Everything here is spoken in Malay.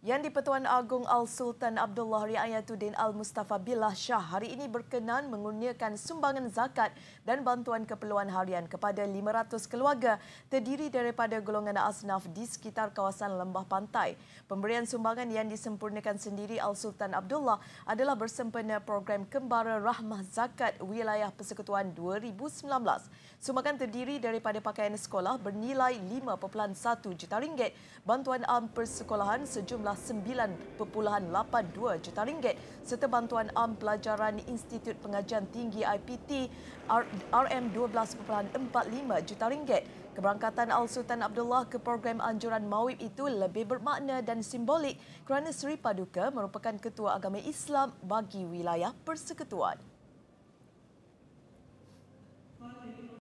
Yang di-Pertuan Agong Al-Sultan Abdullah Riayatuddin Al-Mustafa Billah Shah hari ini berkenan mengurniakan sumbangan zakat dan bantuan keperluan harian kepada 500 keluarga terdiri daripada golongan asnaf di sekitar kawasan Lembah Pantai. Pemberian sumbangan yang disempurnakan sendiri Al-Sultan Abdullah adalah bersempena program Kembara Rahmah Zakat Wilayah Persekutuan 2019. Sumbangan terdiri daripada pakaian sekolah bernilai 5.1 juta ringgit, bantuan am persekolahan sejumlah adalah 9.82 juta ringgit serta bantuan am pelajaran Institut Pengajian Tinggi IPT RM12.45 juta ringgit. Keberangkatan Al Sultan Abdullah ke program anjuran Mawib itu lebih bermakna dan simbolik kerana Seri Paduka merupakan ketua agama Islam bagi wilayah persekutuan.